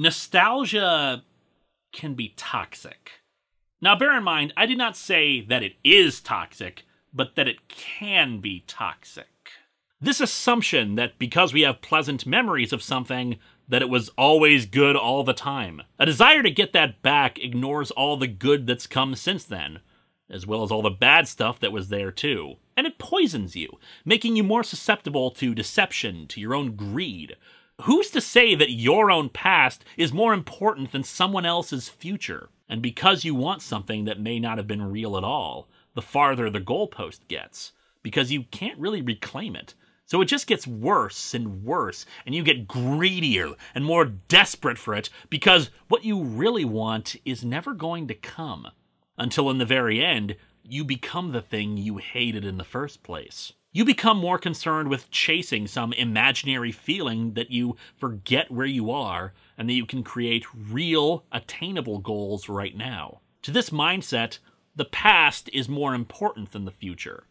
nostalgia can be toxic. Now, bear in mind, I did not say that it is toxic, but that it can be toxic. This assumption that because we have pleasant memories of something, that it was always good all the time. A desire to get that back ignores all the good that's come since then, as well as all the bad stuff that was there too. And it poisons you, making you more susceptible to deception, to your own greed, who's to say that your own past is more important than someone else's future? And because you want something that may not have been real at all, the farther the goalpost gets, because you can't really reclaim it. So it just gets worse and worse, and you get greedier and more desperate for it because what you really want is never going to come. Until in the very end, you become the thing you hated in the first place. You become more concerned with chasing some imaginary feeling that you forget where you are and that you can create real, attainable goals right now. To this mindset, the past is more important than the future.